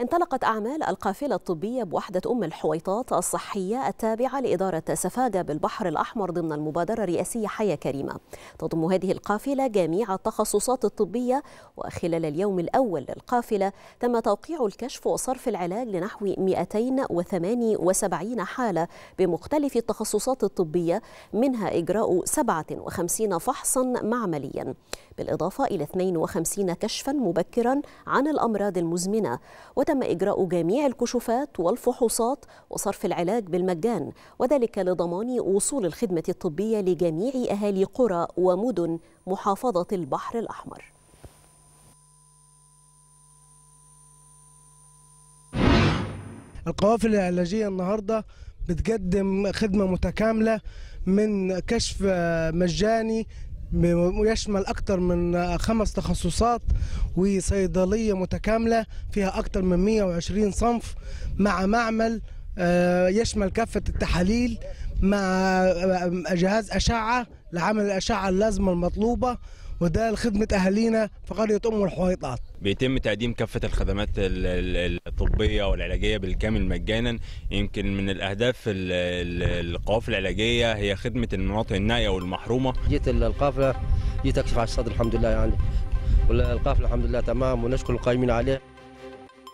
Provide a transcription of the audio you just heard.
انطلقت أعمال القافلة الطبية بوحدة أم الحويطات الصحية التابعة لإدارة سفاجة بالبحر الأحمر ضمن المبادرة الرئاسية حياة كريمة تضم هذه القافلة جميع التخصصات الطبية وخلال اليوم الأول للقافلة تم توقيع الكشف وصرف العلاج لنحو 278 حالة بمختلف التخصصات الطبية منها إجراء 57 فحصا معمليا بالإضافة إلى 52 كشفا مبكرا عن الأمراض المزمنة وتم إجراء جميع الكشوفات والفحوصات وصرف العلاج بالمجان وذلك لضمان وصول الخدمة الطبية لجميع أهالي قرى ومدن محافظة البحر الأحمر القوافل العلاجية النهاردة بتقدم خدمة متكاملة من كشف مجاني يشمل أكثر من خمس تخصصات وصيدلية متكاملة فيها أكثر من 120 صنف مع معمل آه، يشمل كافة التحاليل مع آه، جهاز أشعة لعمل الأشعة اللازمة المطلوبة وده لخدمة أهالينا في قرية أم الحويطات بيتم تقديم كافة الخدمات الطبية والعلاجية بالكامل مجانا يمكن من الأهداف القوافل العلاجية هي خدمة المناطق النائية والمحرومة جيت القافلة جيت أكشف على الصدر الحمد لله يعني والقافلة الحمد لله تمام ونشكر القائمين عليه